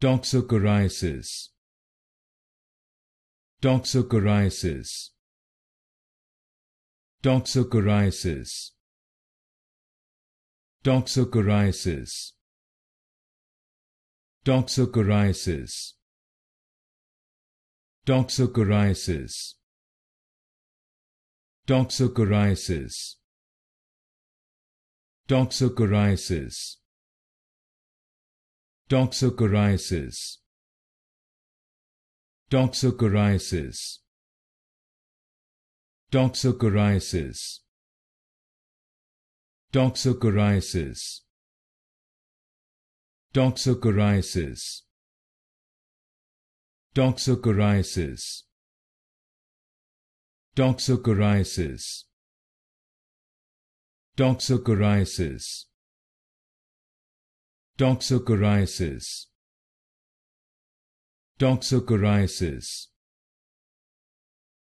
Toxocariasis Toxocariasis Toxocariasis Toxocariasis Toxocariasis Toxocariasis Toxocariasis Toxocariasis Toxocariasis. Toxocariasis. Toxocariasis. Toxocariasis. Toxocariasis. Toxocariasis. Toxocariasis. Toxocoriasis toxocariasis toxocariasis